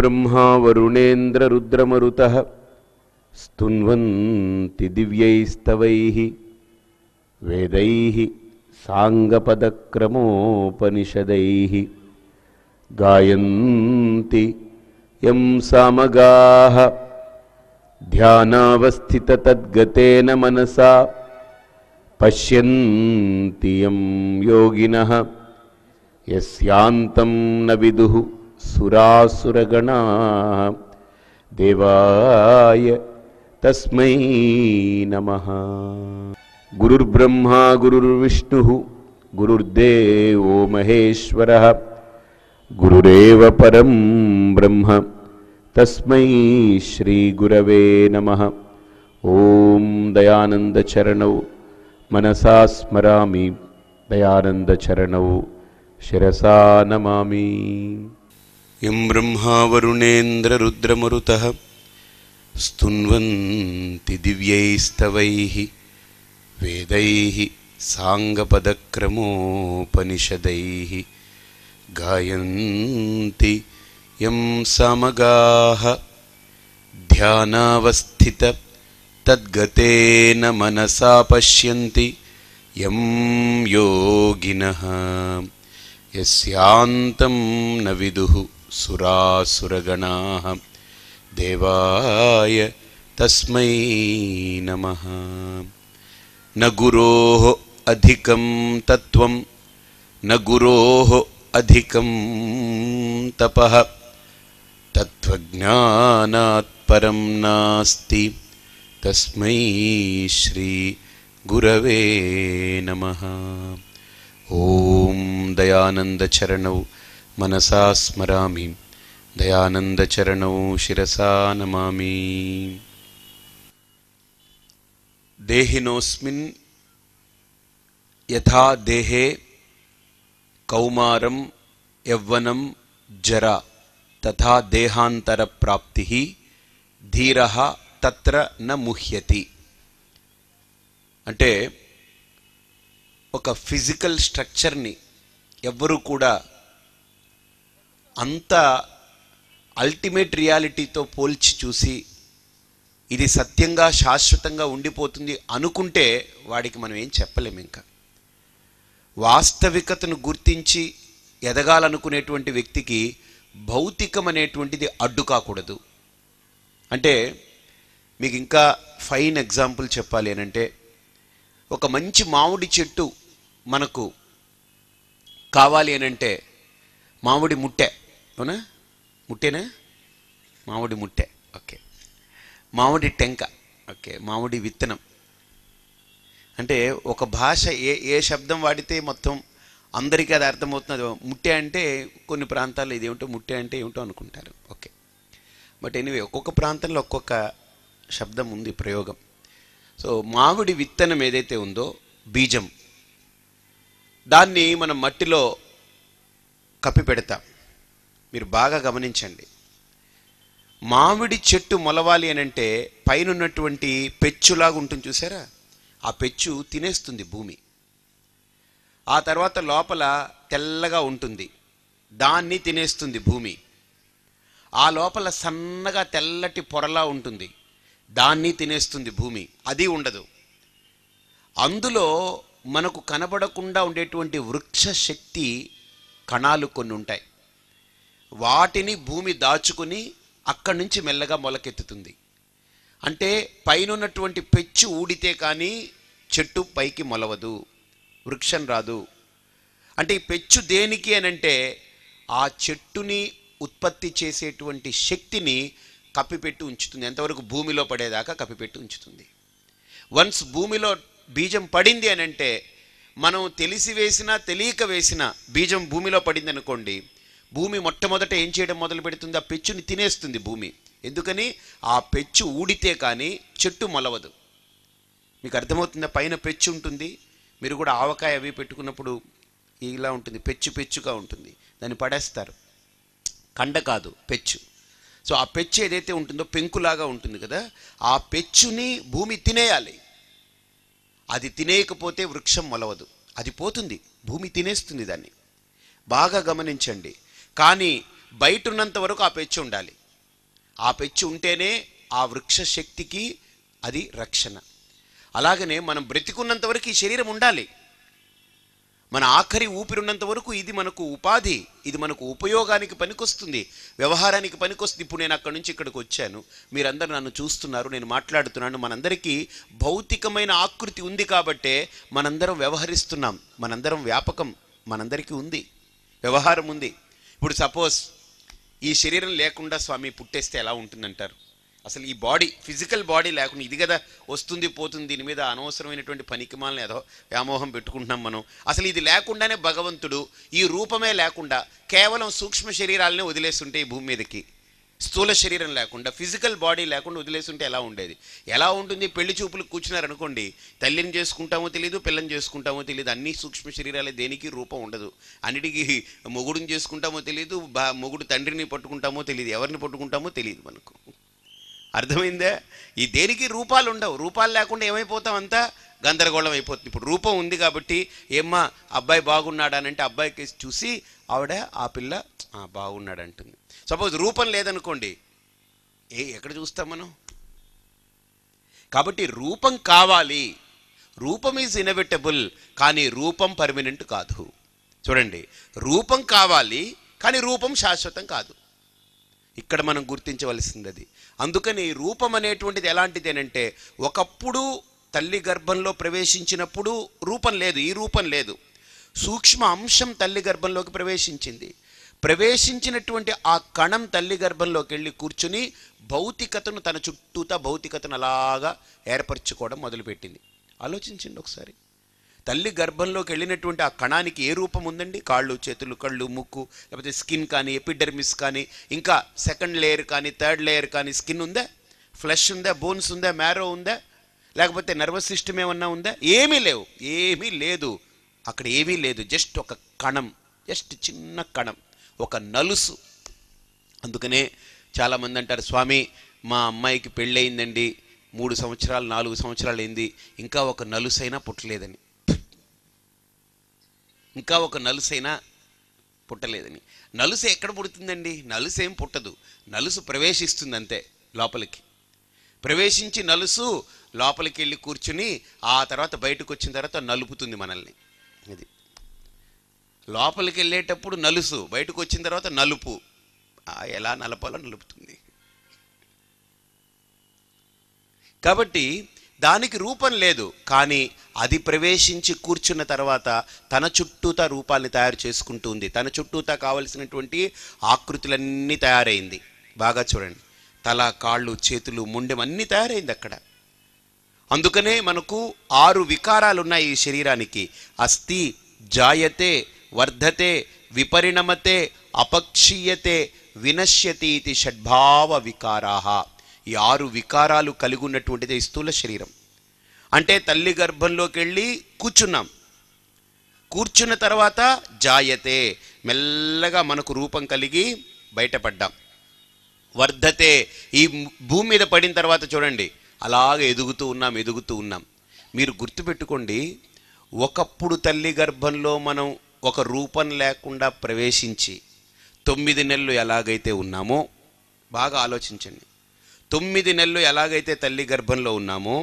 ब्रह्मा वरुणेन्द्ररुद्रमरुतः स्तुन्वन्ति दिव्यैस्तवैः वेदैः साङ्गपदक्रमोपनिषदैः गायन्ति यं सामगाः ध्यानावस्थिततद्गतेन मनसा पश्यन्ति यं योगिनः यस्यान्तं न विदुः सुरासुरगणा देवाय तस्मै नमः गुरुर्ब्रह्मा गुरुर्विष्णुः गुरुर्देवो महेश्वरः गुरुरेव परं ब्रह्म तस्मै श्रीगुरवे नमः ॐ दयानन्दचरणौ मनसा स्मरामि दयानन्दचरणौ शिरसा नमामि यं ब्रह्मावरुणेन्द्ररुद्रमरुतः स्तुन्वन्ति दिव्यैस्तवैः वेदैः साङ्गपदक्रमोपनिषदैः गायन्ति यं समगाः ध्यानावस्थिततद्गतेन मनसा पश्यन्ति यं योगिनः यस्यान्तं न विदुः सुरासुरगणाः देवाय तस्मै नमः न गुरोः अधिकं तत्त्वं न गुरोः अधिकं तपः तत्त्वज्ञानात् परं नास्ति तस्मै श्रीगुरवे नमः ॐ दयानन्दचरणौ మనసా స్మరామి దయానందచరణౌ శిరసా నమామి దేహినోస్మిన్ యథా దేహే కౌమారం యవ్వనం జర తథా దేహాంతర ప్రాప్తి ధీర తత్ర న ముహ్యతి అంటే ఒక ఫిజికల్ స్ట్రక్చర్ని ఎవ్వరూ కూడా అంత అల్టిమేట్ రియాలిటీతో పోల్చి చూసి ఇది సత్యంగా శాశ్వతంగా ఉండిపోతుంది అనుకుంటే వాడికి మనం ఏం చెప్పలేం ఇంకా వాస్తవికతను గుర్తించి ఎదగాలనుకునేటువంటి వ్యక్తికి భౌతికం అనేటువంటిది అడ్డు కాకూడదు అంటే మీకు ఇంకా ఫైన్ ఎగ్జాంపుల్ చెప్పాలి అంటే ఒక మంచి మామిడి చెట్టు మనకు కావాలి అంటే మామిడి ముట్టే అవునా ముట్టేనా మామిడి ముట్టె ఓకే మామిడి టెంక ఓకే మామిడి విత్తనం అంటే ఒక భాష ఏ ఏ శబ్దం వాడితే మొత్తం అందరికీ అది అర్థమవుతున్నది ముట్టె అంటే కొన్ని ప్రాంతాల్లో ఇది ఏమిటో ముట్టె అంటే ఏమిటో అనుకుంటారు ఓకే బట్ ఎనివే ఒక్కొక్క ప్రాంతంలో ఒక్కొక్క శబ్దం ఉంది ప్రయోగం సో మామిడి విత్తనం ఏదైతే ఉందో బీజం దాన్ని మనం మట్టిలో కప్పి పెడతాం మీరు బాగా గమనించండి మామిడి చెట్టు మొలవాలి అని అంటే ఉన్నటువంటి పెచ్చులాగా ఉంటుంది చూసారా ఆ పెచ్చు తినేస్తుంది భూమి ఆ తర్వాత లోపల తెల్లగా ఉంటుంది దాన్ని తినేస్తుంది భూమి ఆ లోపల సన్నగా తెల్లటి పొరలా ఉంటుంది దాన్ని తినేస్తుంది భూమి అది ఉండదు అందులో మనకు కనబడకుండా ఉండేటువంటి వృక్ష శక్తి కణాలు కొన్ని ఉంటాయి వాటిని భూమి దాచుకుని అక్కడి నుంచి మెల్లగా మొలకెత్తుతుంది అంటే పైనున్నటువంటి పెచ్చు ఊడితే కానీ చెట్టు పైకి మొలవదు వృక్షం రాదు అంటే ఈ పెచ్చు దేనికి అనంటే ఆ చెట్టుని ఉత్పత్తి చేసేటువంటి శక్తిని కప్పిపెట్టి ఉంచుతుంది ఎంతవరకు భూమిలో పడేదాకా కప్పిపెట్టి ఉంచుతుంది వన్స్ భూమిలో బీజం పడింది అనంటే మనం తెలిసి వేసినా తెలియక వేసిన బీజం భూమిలో పడింది అనుకోండి భూమి మొట్టమొదట ఏం చేయడం మొదలు పెడుతుంది ఆ పెచ్చుని తినేస్తుంది భూమి ఎందుకని ఆ పెచ్చు ఊడితే కానీ చెట్టు మొలవదు మీకు అర్థమవుతుందా పైన పెచ్చు ఉంటుంది మీరు కూడా ఆవకాయ అవి పెట్టుకున్నప్పుడు ఇలా ఉంటుంది పెచ్చు పెచ్చుగా ఉంటుంది దాన్ని పడేస్తారు కండ కాదు పెచ్చు సో ఆ పెచ్చు ఏదైతే ఉంటుందో పెంకులాగా ఉంటుంది కదా ఆ పెచ్చుని భూమి తినేయాలి అది తినేయకపోతే వృక్షం మొలవదు అది పోతుంది భూమి తినేస్తుంది దాన్ని బాగా గమనించండి కానీ బయట ఉన్నంత వరకు ఆ పెచ్చు ఉండాలి ఆ పెచ్చు ఉంటేనే ఆ వృక్ష శక్తికి అది రక్షణ అలాగనే మనం బ్రతికున్నంత వరకు ఈ శరీరం ఉండాలి మన ఆఖరి ఉన్నంత వరకు ఇది మనకు ఉపాధి ఇది మనకు ఉపయోగానికి పనికొస్తుంది వ్యవహారానికి పనికొస్తుంది ఇప్పుడు నేను అక్కడి నుంచి ఇక్కడికి వచ్చాను మీరందరూ నన్ను చూస్తున్నారు నేను మాట్లాడుతున్నాను మనందరికీ భౌతికమైన ఆకృతి ఉంది కాబట్టే మనందరం వ్యవహరిస్తున్నాం మనందరం వ్యాపకం మనందరికీ ఉంది వ్యవహారం ఉంది ఇప్పుడు సపోజ్ ఈ శరీరం లేకుండా స్వామి పుట్టేస్తే ఎలా ఉంటుందంటారు అసలు ఈ బాడీ ఫిజికల్ బాడీ లేకుండా ఇది కదా వస్తుంది పోతుంది దీని మీద అనవసరమైనటువంటి పనికిమాలను ఏదో వ్యామోహం పెట్టుకుంటున్నాం మనం అసలు ఇది లేకుండానే భగవంతుడు ఈ రూపమే లేకుండా కేవలం సూక్ష్మ శరీరాలనే వదిలేస్తుంటే ఈ భూమి మీదకి స్థూల శరీరం లేకుండా ఫిజికల్ బాడీ లేకుండా వదిలేసుంటే ఎలా ఉండేది ఎలా ఉంటుంది పెళ్లి చూపులు కూర్చున్నారనుకోండి తల్లిని చేసుకుంటామో తెలియదు పిల్లని చేసుకుంటామో తెలియదు అన్ని సూక్ష్మ శరీరాలే దేనికి రూపం ఉండదు అన్నిటికీ మొగుడుని చేసుకుంటామో తెలియదు బా మొగుడు తండ్రిని పట్టుకుంటామో తెలియదు ఎవరిని పట్టుకుంటామో తెలియదు మనకు అర్థమైందా ఈ దేనికి రూపాలు ఉండవు రూపాలు లేకుండా ఏమైపోతాం అంతా గందరగోళం అయిపోతుంది ఇప్పుడు రూపం ఉంది కాబట్టి ఏమ్మా అబ్బాయి బాగున్నాడానంటే అబ్బాయికి చూసి ఆవిడ ఆ పిల్ల బాగున్నాడు అంటుంది సపోజ్ రూపం లేదనుకోండి ఏ ఎక్కడ చూస్తాం మనం కాబట్టి రూపం కావాలి రూపం ఈజ్ ఇనవిటబుల్ కానీ రూపం పర్మినెంట్ కాదు చూడండి రూపం కావాలి కానీ రూపం శాశ్వతం కాదు ఇక్కడ మనం గుర్తించవలసింది అది అందుకని రూపం అనేటువంటిది ఎలాంటిది ఎలాంటిదేనంటే ఒకప్పుడు తల్లి గర్భంలో ప్రవేశించినప్పుడు రూపం లేదు ఈ రూపం లేదు సూక్ష్మ అంశం తల్లి గర్భంలోకి ప్రవేశించింది ప్రవేశించినటువంటి ఆ కణం తల్లి గర్భంలోకి వెళ్ళి కూర్చుని భౌతికతను తన చుట్టూతా భౌతికతను అలాగా ఏర్పరచుకోవడం మొదలుపెట్టింది ఆలోచించండి ఒకసారి తల్లి గర్భంలోకి వెళ్ళినటువంటి ఆ కణానికి ఏ రూపం ఉందండి కాళ్ళు చేతులు కళ్ళు ముక్కు లేకపోతే స్కిన్ కానీ ఎపిడర్మిస్ కానీ ఇంకా సెకండ్ లేయర్ కానీ థర్డ్ లేయర్ కానీ స్కిన్ ఉందా ఫ్లెష్ ఉందా బోన్స్ ఉందా మ్యారో ఉందా లేకపోతే నర్వస్ సిస్టమ్ ఏమన్నా ఉందా ఏమీ లేవు ఏమీ లేదు అక్కడ ఏమీ లేదు జస్ట్ ఒక కణం జస్ట్ చిన్న కణం ఒక నలుసు అందుకనే చాలామంది అంటారు స్వామి మా అమ్మాయికి పెళ్ళయిందండి మూడు సంవత్సరాలు నాలుగు సంవత్సరాలు అయింది ఇంకా ఒక నలుసైనా పుట్టలేదని ఇంకా ఒక నలుసైనా పుట్టలేదని నలుసు ఎక్కడ పుడుతుందండి నలుసు ఏం పుట్టదు నలుసు ప్రవేశిస్తుంది అంతే లోపలికి ప్రవేశించి నలుసు లోపలికి వెళ్ళి కూర్చుని ఆ తర్వాత బయటకు వచ్చిన తర్వాత నలుపుతుంది మనల్ని ఇది లోపలికి వెళ్ళేటప్పుడు నలుసు బయటకు వచ్చిన తర్వాత నలుపు ఎలా నలపాలో నలుపుతుంది కాబట్టి దానికి రూపం లేదు కానీ అది ప్రవేశించి కూర్చున్న తర్వాత తన చుట్టూతా రూపాల్ని తయారు చేసుకుంటుంది తన చుట్టూతా కావలసినటువంటి ఆకృతులన్నీ తయారైంది బాగా చూడండి తల కాళ్ళు చేతులు ముండెం అన్నీ తయారైంది అక్కడ అందుకనే మనకు ఆరు వికారాలు ఉన్నాయి ఈ శరీరానికి అస్థి జాయతే వర్ధతే విపరిణమతే అపక్షీయతే వినశ్యతి ఇది షడ్భావ వికారా ఈ ఆరు వికారాలు కలిగి ఉన్నటువంటిది స్థూల శరీరం అంటే తల్లి గర్భంలోకి వెళ్ళి కూర్చున్నాం కూర్చున్న తర్వాత జాయతే మెల్లగా మనకు రూపం కలిగి బయటపడ్డాం వర్ధతే ఈ భూమి మీద పడిన తర్వాత చూడండి అలాగ ఎదుగుతూ ఉన్నాం ఎదుగుతూ ఉన్నాం మీరు గుర్తుపెట్టుకోండి ఒకప్పుడు తల్లి గర్భంలో మనం ఒక రూపం లేకుండా ప్రవేశించి తొమ్మిది నెలలు ఎలాగైతే ఉన్నామో బాగా ఆలోచించండి తొమ్మిది నెలలు ఎలాగైతే తల్లి గర్భంలో ఉన్నామో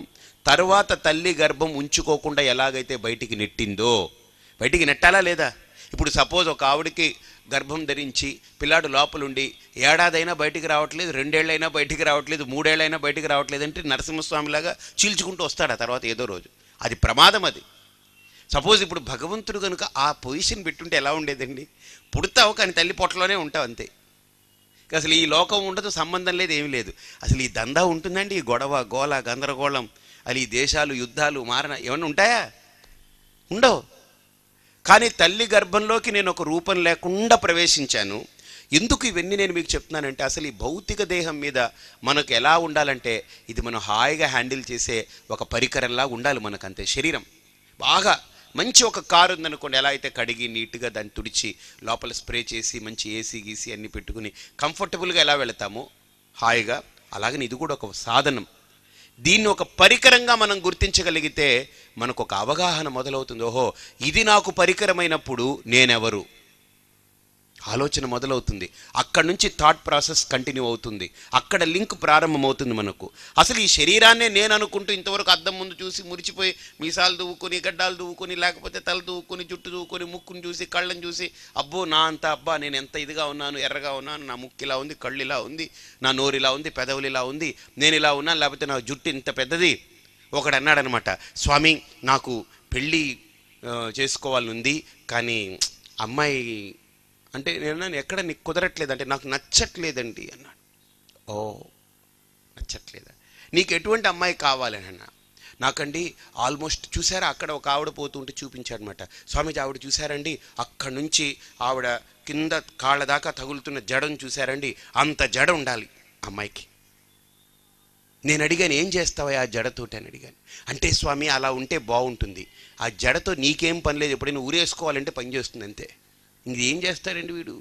తర్వాత తల్లి గర్భం ఉంచుకోకుండా ఎలాగైతే బయటికి నెట్టిందో బయటికి నెట్టాలా లేదా ఇప్పుడు సపోజ్ ఒక ఆవిడకి గర్భం ధరించి పిల్లాడు లోపలుండి ఏడాదైనా బయటికి రావట్లేదు రెండేళ్ళైనా బయటికి రావట్లేదు మూడేళ్ళైనా బయటికి రావట్లేదు అంటే నరసింహస్వామిలాగా చీల్చుకుంటూ వస్తాడు ఆ తర్వాత ఏదో రోజు అది ప్రమాదం అది సపోజ్ ఇప్పుడు భగవంతుడు కనుక ఆ పొజిషన్ పెట్టుంటే ఎలా ఉండేదండి పుడతావు కానీ తల్లి పొట్టలోనే ఉంటావు అంతే అసలు ఈ లోకం ఉండదు సంబంధం లేదు ఏమీ లేదు అసలు ఈ దందా ఉంటుందండి ఈ గొడవ గోళ గందరగోళం అసలు ఈ దేశాలు యుద్ధాలు మారణ ఏమన్నా ఉంటాయా ఉండవు కానీ తల్లి గర్భంలోకి నేను ఒక రూపం లేకుండా ప్రవేశించాను ఎందుకు ఇవన్నీ నేను మీకు చెప్తున్నానంటే అసలు ఈ భౌతిక దేహం మీద మనకు ఎలా ఉండాలంటే ఇది మనం హాయిగా హ్యాండిల్ చేసే ఒక పరికరంలా ఉండాలి మనకు అంతే శరీరం బాగా మంచి ఒక కారు ఉందనుకోండి ఎలా అయితే కడిగి నీట్గా దాన్ని తుడిచి లోపల స్ప్రే చేసి మంచి ఏసీ గీసీ అన్నీ పెట్టుకుని కంఫర్టబుల్గా ఎలా వెళతామో హాయిగా అలాగని ఇది కూడా ఒక సాధనం దీన్ని ఒక పరికరంగా మనం గుర్తించగలిగితే మనకు ఒక అవగాహన మొదలవుతుంది ఓహో ఇది నాకు పరికరమైనప్పుడు నేనెవరు ఆలోచన మొదలవుతుంది అక్కడి నుంచి థాట్ ప్రాసెస్ కంటిన్యూ అవుతుంది అక్కడ లింక్ ప్రారంభమవుతుంది మనకు అసలు ఈ శరీరాన్నే నేను అనుకుంటూ ఇంతవరకు అద్దం ముందు చూసి మురిచిపోయి మీసాలు దువ్వుకొని గడ్డాలు దువ్వుకొని లేకపోతే తల దువ్వుకొని జుట్టు దువ్వుకొని ముక్కును చూసి కళ్ళని చూసి అబ్బో నా అంత అబ్బా నేను ఎంత ఇదిగా ఉన్నాను ఎర్రగా ఉన్నాను నా ముక్కు ఇలా ఉంది కళ్ళు ఇలా ఉంది నా నోరు ఇలా ఉంది పెదవులు ఇలా ఉంది నేను ఇలా ఉన్నాను లేకపోతే నా జుట్టు ఇంత పెద్దది ఒకడు అన్నాడనమాట స్వామి నాకు పెళ్ళి చేసుకోవాలనుంది కానీ అమ్మాయి అంటే నేను ఎక్కడ నీకు కుదరట్లేదంటే నాకు నచ్చట్లేదండి అన్నాడు ఓ నచ్చట్లేదా నీకు ఎటువంటి అమ్మాయి కావాలని అన్న నాకండి ఆల్మోస్ట్ చూసారా అక్కడ ఒక ఆవిడ పోతుంటే చూపించాడనమాట స్వామిజీ ఆవిడ చూసారండి అక్కడ నుంచి ఆవిడ కింద కాళ్ళ దాకా తగులుతున్న జడను చూసారండి అంత జడ ఉండాలి అమ్మాయికి నేను అడిగాను ఏం చేస్తావా ఆ జడతోటి అని అడిగాను అంటే స్వామి అలా ఉంటే బాగుంటుంది ఆ జడతో నీకేం పని లేదు ఎప్పుడైనా ఊరేసుకోవాలంటే పని చేస్తుంది అంతే ఇది ఏం చేస్తారండి వీడు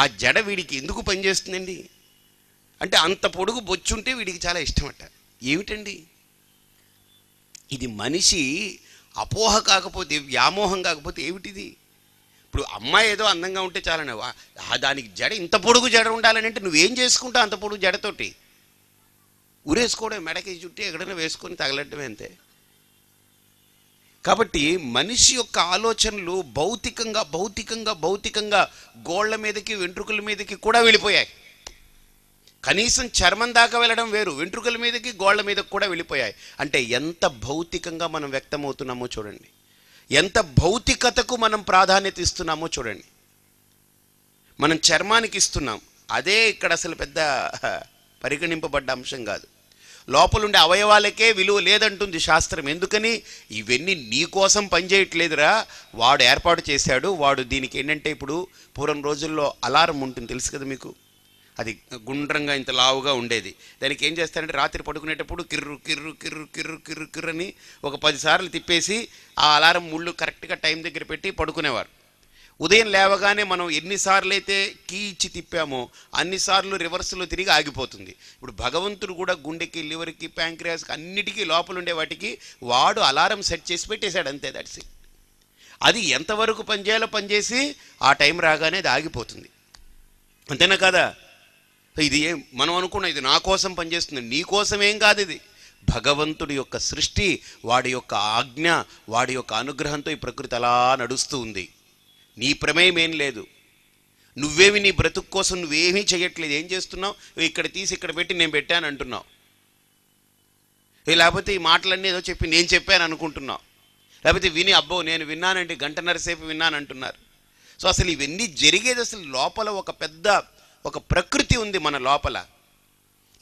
ఆ జడ వీడికి ఎందుకు పనిచేస్తుందండి అంటే అంత పొడుగు బొచ్చుంటే వీడికి చాలా ఇష్టమట ఏమిటండి ఇది మనిషి అపోహ కాకపోతే వ్యామోహం కాకపోతే ఏమిటిది ఇప్పుడు అమ్మాయి ఏదో అందంగా ఉంటే చాలని దానికి జడ ఇంత పొడుగు జడ ఉండాలని అంటే నువ్వేం చేసుకుంటావు అంత పొడుగు జడతోటి ఉరేసుకోవడం మెడకి చుట్టి ఎక్కడైనా వేసుకొని తగలటమే అంతే కాబట్టి మనిషి యొక్క ఆలోచనలు భౌతికంగా భౌతికంగా భౌతికంగా గోళ్ల మీదకి వెంట్రుకల మీదకి కూడా వెళ్ళిపోయాయి కనీసం చర్మం దాకా వెళ్ళడం వేరు వెంట్రుకల మీదకి గోళ్ల మీదకి కూడా వెళ్ళిపోయాయి అంటే ఎంత భౌతికంగా మనం వ్యక్తమవుతున్నామో చూడండి ఎంత భౌతికతకు మనం ప్రాధాన్యత ఇస్తున్నామో చూడండి మనం చర్మానికి ఇస్తున్నాం అదే ఇక్కడ అసలు పెద్ద పరిగణింపబడ్డ అంశం కాదు లోపలుండే అవయవాలకే విలువ లేదంటుంది శాస్త్రం ఎందుకని ఇవన్నీ నీ కోసం పనిచేయట్లేదురా వాడు ఏర్పాటు చేశాడు వాడు దీనికి ఏంటంటే ఇప్పుడు పూర్వం రోజుల్లో అలారం ఉంటుంది తెలుసు కదా మీకు అది గుండ్రంగా ఇంత లావుగా ఉండేది దానికి ఏం చేస్తారంటే రాత్రి పడుకునేటప్పుడు కిర్రు కిర్రు కిర్రు కిర్రు కిర్రు కిర్రు అని ఒక పదిసార్లు తిప్పేసి ఆ అలారం ముళ్ళు కరెక్ట్గా టైం దగ్గర పెట్టి పడుకునేవారు ఉదయం లేవగానే మనం ఎన్నిసార్లు అయితే కీ ఇచ్చి తిప్పామో అన్నిసార్లు రివర్స్లో తిరిగి ఆగిపోతుంది ఇప్పుడు భగవంతుడు కూడా గుండెకి లివర్కి ప్యాంక్రియాస్కి అన్నిటికీ లోపల ఉండే వాటికి వాడు అలారం సెట్ చేసి పెట్టేశాడు అంతే దట్స్ అది ఎంతవరకు పనిచేయాలో పనిచేసి ఆ టైం రాగానే అది ఆగిపోతుంది అంతేనా కదా ఇది ఏం మనం అనుకున్న ఇది నా కోసం పనిచేస్తుంది నీ కోసం ఏం కాదు ఇది భగవంతుడి యొక్క సృష్టి వాడి యొక్క ఆజ్ఞ వాడి యొక్క అనుగ్రహంతో ఈ ప్రకృతి అలా నడుస్తూ ఉంది నీ ప్రమేయం ఏం లేదు నువ్వేమి నీ బ్రతుకు కోసం నువ్వేమీ చేయట్లేదు ఏం చేస్తున్నావు ఇక్కడ తీసి ఇక్కడ పెట్టి నేను పెట్టాను అంటున్నావు లేకపోతే ఈ మాటలన్నీ ఏదో చెప్పి నేను చెప్పాను అనుకుంటున్నావు లేకపోతే విని అబ్బో నేను విన్నానండి గంటన్నరసేపు సేపు విన్నాను అంటున్నారు సో అసలు ఇవన్నీ జరిగేది అసలు లోపల ఒక పెద్ద ఒక ప్రకృతి ఉంది మన లోపల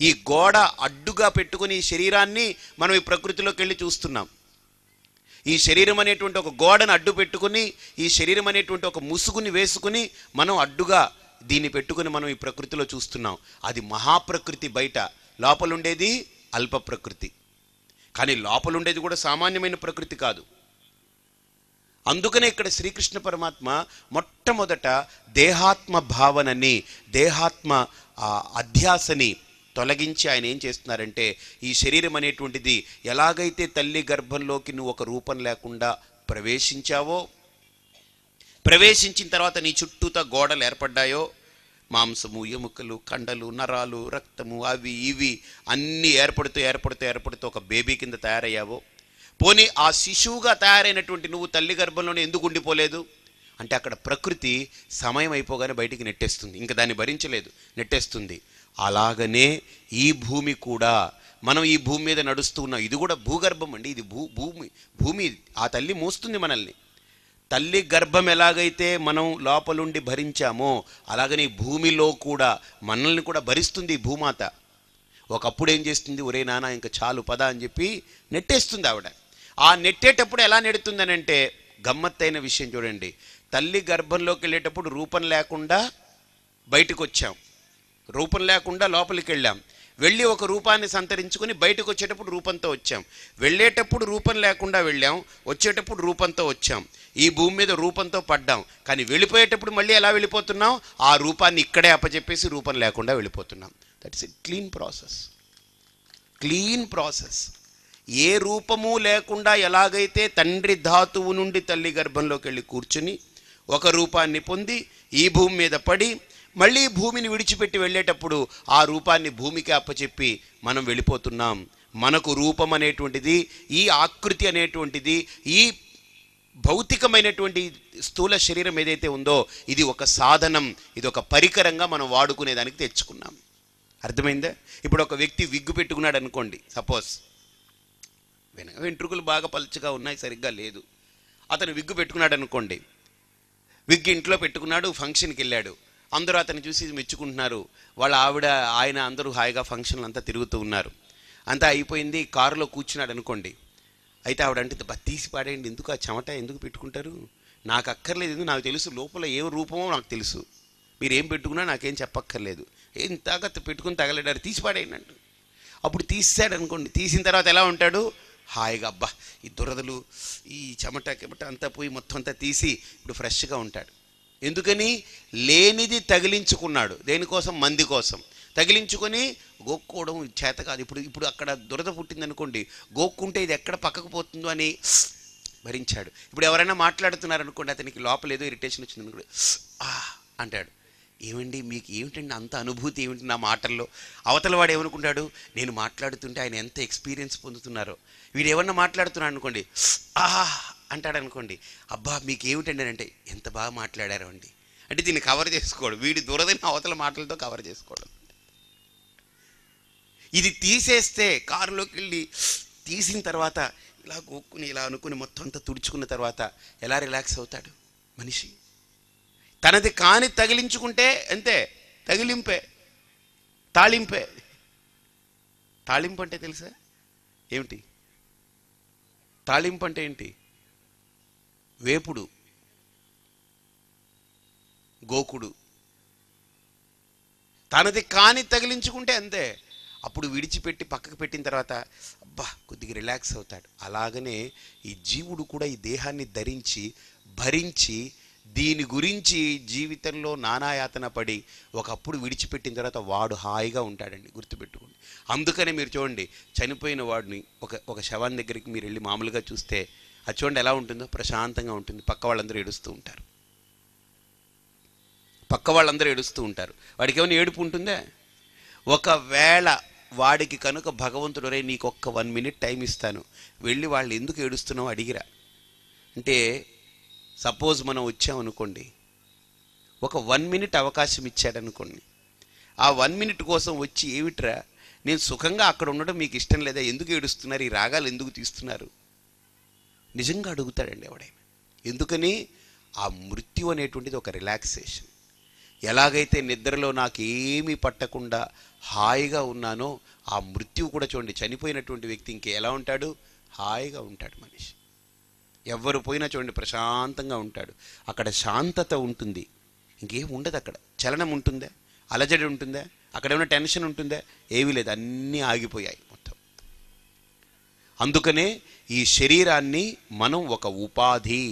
ఈ గోడ అడ్డుగా పెట్టుకుని ఈ శరీరాన్ని మనం ఈ ప్రకృతిలోకి వెళ్ళి చూస్తున్నాం ఈ శరీరం అనేటువంటి ఒక గోడను అడ్డు పెట్టుకుని ఈ శరీరం అనేటువంటి ఒక ముసుగుని వేసుకుని మనం అడ్డుగా దీన్ని పెట్టుకుని మనం ఈ ప్రకృతిలో చూస్తున్నాం అది మహాప్రకృతి బయట లోపలుండేది అల్ప ప్రకృతి కానీ లోపలుండేది కూడా సామాన్యమైన ప్రకృతి కాదు అందుకనే ఇక్కడ శ్రీకృష్ణ పరమాత్మ మొట్టమొదట దేహాత్మ భావనని దేహాత్మ అధ్యాసని తొలగించి ఆయన ఏం చేస్తున్నారంటే ఈ శరీరం అనేటువంటిది ఎలాగైతే తల్లి గర్భంలోకి నువ్వు ఒక రూపం లేకుండా ప్రవేశించావో ప్రవేశించిన తర్వాత నీ చుట్టూతా గోడలు ఏర్పడ్డాయో మాంసము ఎముకలు కండలు నరాలు రక్తము అవి ఇవి అన్నీ ఏర్పడుతూ ఏర్పడుతూ ఏర్పడుతూ ఒక బేబీ కింద తయారయ్యావో పోనీ ఆ శిశువుగా తయారైనటువంటి నువ్వు తల్లి గర్భంలోనే ఎందుకు ఉండిపోలేదు అంటే అక్కడ ప్రకృతి సమయం అయిపోగానే బయటికి నెట్టేస్తుంది ఇంకా దాన్ని భరించలేదు నెట్టేస్తుంది అలాగనే ఈ భూమి కూడా మనం ఈ భూమి మీద నడుస్తున్నాం ఇది కూడా భూగర్భం అండి ఇది భూ భూమి భూమి ఆ తల్లి మోస్తుంది మనల్ని తల్లి గర్భం ఎలాగైతే మనం లోపలుండి భరించామో అలాగనే భూమిలో కూడా మనల్ని కూడా భరిస్తుంది భూమాత ఒకప్పుడు ఏం చేస్తుంది ఒరే నాన్న ఇంకా చాలు పద అని చెప్పి నెట్టేస్తుంది ఆవిడ ఆ నెట్టేటప్పుడు ఎలా నెడుతుందనంటే గమ్మత్తైన విషయం చూడండి తల్లి గర్భంలోకి వెళ్ళేటప్పుడు రూపం లేకుండా బయటకు వచ్చాం రూపం లేకుండా లోపలికి వెళ్ళాం వెళ్ళి ఒక రూపాన్ని సంతరించుకొని బయటకు వచ్చేటప్పుడు రూపంతో వచ్చాం వెళ్ళేటప్పుడు రూపం లేకుండా వెళ్ళాం వచ్చేటప్పుడు రూపంతో వచ్చాం ఈ భూమి మీద రూపంతో పడ్డాం కానీ వెళ్ళిపోయేటప్పుడు మళ్ళీ ఎలా వెళ్ళిపోతున్నాం ఆ రూపాన్ని ఇక్కడే అప్పచెప్పేసి రూపం లేకుండా వెళ్ళిపోతున్నాం that's it clean process clean process ఏ రూపము లేకుండా ఎలాగైతే తండ్రి ధాతువు నుండి తల్లి గర్భంలోకి వెళ్ళి కూర్చుని ఒక రూపాన్ని పొంది ఈ భూమి మీద పడి మళ్ళీ భూమిని విడిచిపెట్టి వెళ్ళేటప్పుడు ఆ రూపాన్ని భూమికి అప్పచెప్పి మనం వెళ్ళిపోతున్నాం మనకు రూపం అనేటువంటిది ఈ ఆకృతి అనేటువంటిది ఈ భౌతికమైనటువంటి స్థూల శరీరం ఏదైతే ఉందో ఇది ఒక సాధనం ఇది ఒక పరికరంగా మనం వాడుకునేదానికి తెచ్చుకున్నాం అర్థమైందా ఇప్పుడు ఒక వ్యక్తి విగ్గు పెట్టుకున్నాడు అనుకోండి సపోజ్ వెనక వెంట్రుకలు బాగా పలుచగా ఉన్నాయి సరిగ్గా లేదు అతను విగ్గు పెట్టుకున్నాడు అనుకోండి విగ్గు ఇంట్లో పెట్టుకున్నాడు ఫంక్షన్కి వెళ్ళాడు అందరూ అతను చూసి మెచ్చుకుంటున్నారు వాళ్ళ ఆవిడ ఆయన అందరూ హాయిగా ఫంక్షన్లు అంతా తిరుగుతూ ఉన్నారు అంతా అయిపోయింది కారులో కూర్చున్నాడు అనుకోండి అయితే ఆవిడ అంటే తీసి పాడేయండి ఎందుకు ఆ చెమట ఎందుకు పెట్టుకుంటారు నాకు అక్కర్లేదు ఎందుకు నాకు తెలుసు లోపల ఏం రూపమో నాకు తెలుసు మీరు ఏం పెట్టుకున్నా నాకేం చెప్పక్కర్లేదు ఏం తాగత పెట్టుకుని తగలేడారు తీసి పాడేయండి అంటు అప్పుడు తీసాడు అనుకోండి తీసిన తర్వాత ఎలా ఉంటాడు హాయిగా అబ్బా ఈ దురదలు ఈ చెమట కెమట అంతా పోయి మొత్తం అంతా తీసి ఇప్పుడు ఫ్రెష్గా ఉంటాడు ఎందుకని లేనిది తగిలించుకున్నాడు దేనికోసం మంది కోసం తగిలించుకొని గోక్కోవడం చేత కాదు ఇప్పుడు ఇప్పుడు అక్కడ దురద పుట్టిందనుకోండి గోక్కుంటే ఇది ఎక్కడ పక్కకు పోతుందో అని భరించాడు ఇప్పుడు ఎవరైనా మాట్లాడుతున్నారనుకోండి అతనికి లోపల ఏదో ఇరిటేషన్ వచ్చింది అనుకోండి అంటాడు ఏమండి మీకు ఏమిటండి అంత అనుభూతి ఏమిటి నా మాటల్లో అవతల వాడు ఏమనుకుంటాడు నేను మాట్లాడుతుంటే ఆయన ఎంత ఎక్స్పీరియన్స్ పొందుతున్నారో వీడు ఏమన్నా మాట్లాడుతున్నాడు అనుకోండి అంటాడు అనుకోండి అబ్బా మీకు ఏమిటండి అంటే ఎంత బాగా మాట్లాడారు అండి అంటే దీన్ని కవర్ చేసుకోడు వీడి దూరదైన అవతల మాటలతో కవర్ చేసుకోడు ఇది తీసేస్తే కారులోకి వెళ్ళి తీసిన తర్వాత ఇలా గోక్కుని ఇలా అనుకుని మొత్తం అంతా తుడుచుకున్న తర్వాత ఎలా రిలాక్స్ అవుతాడు మనిషి తనది కాని తగిలించుకుంటే అంతే తగిలింపే తాళింపే తాళింపు అంటే తెలుసా ఏమిటి తాళింపు అంటే ఏంటి వేపుడు గోకుడు తనది కాని తగిలించుకుంటే అంతే అప్పుడు విడిచిపెట్టి పక్కకు పెట్టిన తర్వాత అబ్బా కొద్దిగా రిలాక్స్ అవుతాడు అలాగనే ఈ జీవుడు కూడా ఈ దేహాన్ని ధరించి భరించి దీని గురించి జీవితంలో నానాయాతన పడి ఒకప్పుడు విడిచిపెట్టిన తర్వాత వాడు హాయిగా ఉంటాడండి గుర్తుపెట్టుకోండి అందుకనే మీరు చూడండి చనిపోయిన వాడిని ఒక ఒక శవాన్ని దగ్గరికి మీరు వెళ్ళి మామూలుగా చూస్తే అది చూడండి ఎలా ఉంటుందో ప్రశాంతంగా ఉంటుంది పక్క వాళ్ళందరూ ఏడుస్తూ ఉంటారు పక్క వాళ్ళందరూ ఏడుస్తూ ఉంటారు వాడికి ఏమైనా ఏడుపు ఉంటుందే ఒకవేళ వాడికి కనుక భగవంతుడు రే నీకు ఒక్క వన్ మినిట్ టైం ఇస్తాను వెళ్ళి వాళ్ళు ఎందుకు ఏడుస్తున్నావు అడిగిరా అంటే సపోజ్ మనం వచ్చామనుకోండి ఒక వన్ మినిట్ అవకాశం ఇచ్చాడనుకోండి ఆ వన్ మినిట్ కోసం వచ్చి ఏమిట్రా నేను సుఖంగా అక్కడ ఉండడం మీకు ఇష్టం లేదా ఎందుకు ఏడుస్తున్నారు ఈ రాగాలు ఎందుకు తీస్తున్నారు నిజంగా అడుగుతాడండి ఎవడైనా ఎందుకని ఆ మృత్యు అనేటువంటిది ఒక రిలాక్సేషన్ ఎలాగైతే నిద్రలో నాకు ఏమీ పట్టకుండా హాయిగా ఉన్నానో ఆ మృత్యువు కూడా చూడండి చనిపోయినటువంటి వ్యక్తి ఇంకే ఎలా ఉంటాడు హాయిగా ఉంటాడు మనిషి ఎవరు పోయినా చూడండి ప్రశాంతంగా ఉంటాడు అక్కడ శాంతత ఉంటుంది ఇంకేం ఉండదు అక్కడ చలనం ఉంటుందా అలజడి ఉంటుందా అక్కడ ఏమైనా టెన్షన్ ఉంటుందా ఏమీ లేదు అన్నీ ఆగిపోయాయి మొత్తం అందుకనే ఈ శరీరాన్ని మనం ఒక ఉపాధి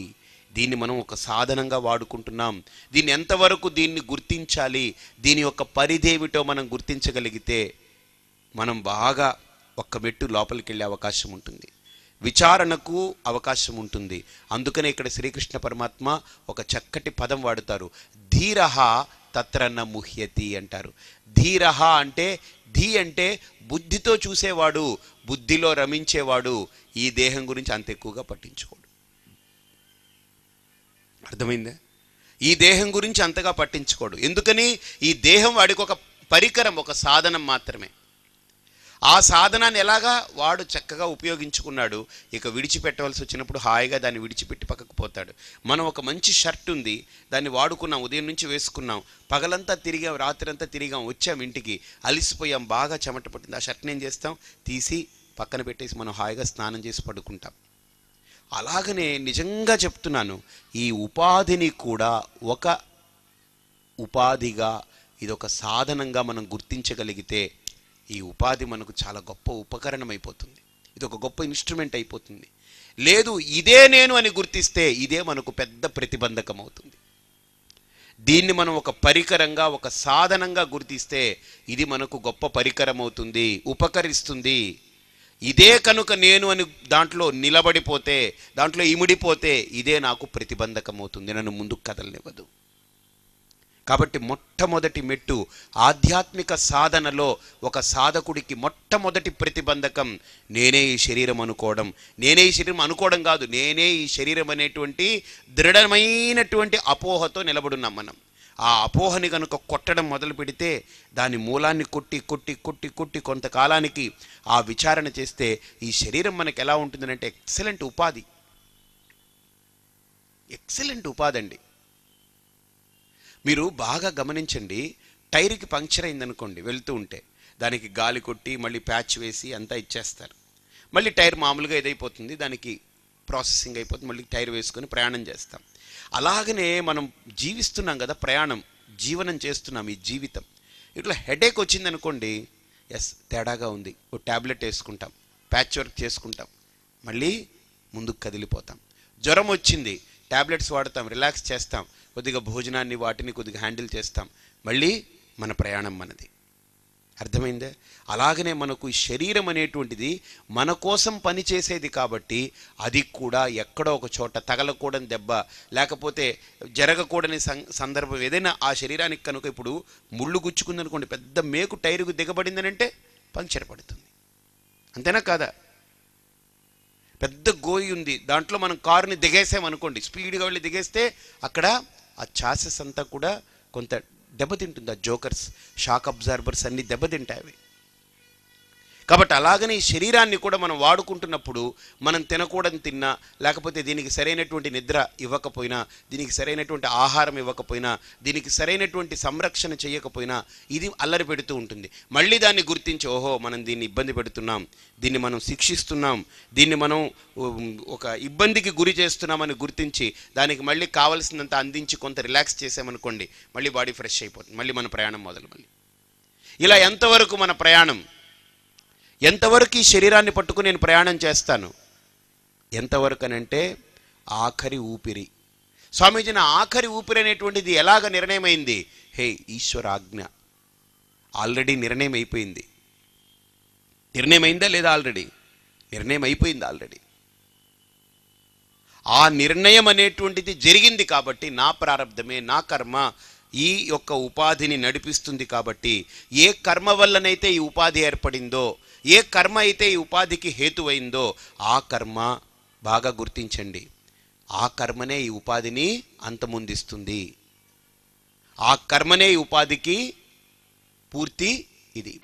దీన్ని మనం ఒక సాధనంగా వాడుకుంటున్నాం దీన్ని ఎంతవరకు దీన్ని గుర్తించాలి దీని యొక్క ఏమిటో మనం గుర్తించగలిగితే మనం బాగా ఒక్క మెట్టు లోపలికి వెళ్ళే అవకాశం ఉంటుంది విచారణకు అవకాశం ఉంటుంది అందుకనే ఇక్కడ శ్రీకృష్ణ పరమాత్మ ఒక చక్కటి పదం వాడుతారు ధీరహ తత్ర ముహ్యతి అంటారు ధీరహ అంటే ధీ అంటే బుద్ధితో చూసేవాడు బుద్ధిలో రమించేవాడు ఈ దేహం గురించి అంత ఎక్కువగా పట్టించుకోడు అర్థమైందే ఈ దేహం గురించి అంతగా పట్టించుకోడు ఎందుకని ఈ దేహం వాడికి ఒక పరికరం ఒక సాధనం మాత్రమే ఆ సాధనాన్ని ఎలాగా వాడు చక్కగా ఉపయోగించుకున్నాడు ఇక విడిచిపెట్టవలసి వచ్చినప్పుడు హాయిగా దాన్ని విడిచిపెట్టి పక్కకు పోతాడు మనం ఒక మంచి షర్ట్ ఉంది దాన్ని వాడుకున్నాం ఉదయం నుంచి వేసుకున్నాం పగలంతా తిరిగాం రాత్రంతా తిరిగాం వచ్చాం ఇంటికి అలిసిపోయాం బాగా చెమట పట్టింది ఆ షర్ట్ని ఏం చేస్తాం తీసి పక్కన పెట్టేసి మనం హాయిగా స్నానం చేసి పడుకుంటాం అలాగనే నిజంగా చెప్తున్నాను ఈ ఉపాధిని కూడా ఒక ఉపాధిగా ఇదొక సాధనంగా మనం గుర్తించగలిగితే ఈ ఉపాధి మనకు చాలా గొప్ప ఉపకరణం అయిపోతుంది ఇది ఒక గొప్ప ఇన్స్ట్రుమెంట్ అయిపోతుంది లేదు ఇదే నేను అని గుర్తిస్తే ఇదే మనకు పెద్ద ప్రతిబంధకం అవుతుంది దీన్ని మనం ఒక పరికరంగా ఒక సాధనంగా గుర్తిస్తే ఇది మనకు గొప్ప పరికరం అవుతుంది ఉపకరిస్తుంది ఇదే కనుక నేను అని దాంట్లో నిలబడిపోతే దాంట్లో ఇమిడిపోతే ఇదే నాకు ప్రతిబంధకం అవుతుంది నన్ను ముందుకు కదలనివ్వదు కాబట్టి మొట్టమొదటి మెట్టు ఆధ్యాత్మిక సాధనలో ఒక సాధకుడికి మొట్టమొదటి ప్రతిబంధకం నేనే ఈ శరీరం అనుకోవడం నేనే ఈ శరీరం అనుకోవడం కాదు నేనే ఈ శరీరం అనేటువంటి దృఢమైనటువంటి అపోహతో నిలబడున్నాం మనం ఆ అపోహని కనుక కొట్టడం మొదలు పెడితే దాని మూలాన్ని కొట్టి కొట్టి కొట్టి కొట్టి కొంతకాలానికి ఆ విచారణ చేస్తే ఈ శరీరం మనకు ఎలా ఉంటుందంటే ఎక్సలెంట్ ఉపాధి ఎక్సలెంట్ ఉపాధి అండి మీరు బాగా గమనించండి టైర్కి పంక్చర్ అయిందనుకోండి వెళ్తూ ఉంటే దానికి గాలి కొట్టి మళ్ళీ ప్యాచ్ వేసి అంతా ఇచ్చేస్తారు మళ్ళీ టైర్ మామూలుగా ఏదైపోతుంది దానికి ప్రాసెసింగ్ అయిపోతుంది మళ్ళీ టైర్ వేసుకొని ప్రయాణం చేస్తాం అలాగనే మనం జీవిస్తున్నాం కదా ప్రయాణం జీవనం చేస్తున్నాం ఈ జీవితం ఇట్లా హెడేక్ వచ్చిందనుకోండి ఎస్ తేడాగా ఉంది ఓ ట్యాబ్లెట్ వేసుకుంటాం ప్యాచ్ వర్క్ చేసుకుంటాం మళ్ళీ ముందుకు కదిలిపోతాం జ్వరం వచ్చింది ట్యాబ్లెట్స్ వాడతాం రిలాక్స్ చేస్తాం కొద్దిగా భోజనాన్ని వాటిని కొద్దిగా హ్యాండిల్ చేస్తాం మళ్ళీ మన ప్రయాణం మనది అర్థమైందే అలాగనే మనకు శరీరం అనేటువంటిది మన కోసం పనిచేసేది కాబట్టి అది కూడా ఎక్కడో ఒక చోట తగలకూడని దెబ్బ లేకపోతే జరగకూడని సందర్భం ఏదైనా ఆ శరీరానికి కనుక ఇప్పుడు ముళ్ళు గుచ్చుకుందనుకోండి పెద్ద మేకు టైరుకు దిగబడిందనంటే పంక్చర్ పడుతుంది అంతేనా కాదా పెద్ద గోయి ఉంది దాంట్లో మనం కారుని దిగేసామనుకోండి స్పీడ్గా వెళ్ళి దిగేస్తే అక్కడ ఆ ఛాసెస్ అంతా కూడా కొంత దెబ్బతింటుంది ఆ జోకర్స్ షాక్ అబ్జార్బర్స్ అన్నీ దెబ్బతింటాయి కాబట్టి అలాగనే ఈ శరీరాన్ని కూడా మనం వాడుకుంటున్నప్పుడు మనం తినకూడని తిన్నా లేకపోతే దీనికి సరైనటువంటి నిద్ర ఇవ్వకపోయినా దీనికి సరైనటువంటి ఆహారం ఇవ్వకపోయినా దీనికి సరైనటువంటి సంరక్షణ చేయకపోయినా ఇది అల్లరి పెడుతూ ఉంటుంది మళ్ళీ దాన్ని గుర్తించి ఓహో మనం దీన్ని ఇబ్బంది పెడుతున్నాం దీన్ని మనం శిక్షిస్తున్నాం దీన్ని మనం ఒక ఇబ్బందికి గురి చేస్తున్నామని గుర్తించి దానికి మళ్ళీ కావలసినంత అందించి కొంత రిలాక్స్ చేసామనుకోండి మళ్ళీ బాడీ ఫ్రెష్ అయిపోతుంది మళ్ళీ మన ప్రయాణం మొదలు మళ్ళీ ఇలా ఎంతవరకు మన ప్రయాణం ఎంతవరకు ఈ శరీరాన్ని పట్టుకుని నేను ప్రయాణం చేస్తాను ఎంతవరకు అంటే ఆఖరి ఊపిరి స్వామీజీ నా ఆఖరి ఊపిరి అనేటువంటిది ఎలాగ నిర్ణయమైంది హే ఈశ్వర ఆజ్ఞ ఆల్రెడీ నిర్ణయం అయిపోయింది నిర్ణయం అయిందా లేదా ఆల్రెడీ నిర్ణయం అయిపోయింది ఆల్రెడీ ఆ నిర్ణయం అనేటువంటిది జరిగింది కాబట్టి నా ప్రారంధమే నా కర్మ ఈ యొక్క ఉపాధిని నడిపిస్తుంది కాబట్టి ఏ కర్మ వల్లనైతే ఈ ఉపాధి ఏర్పడిందో ఏ కర్మ అయితే ఈ ఉపాధికి హేతువైందో ఆ కర్మ బాగా గుర్తించండి ఆ కర్మనే ఈ ఉపాధిని అంతముందిస్తుంది ఆ కర్మనే ఈ ఉపాధికి పూర్తి ఇది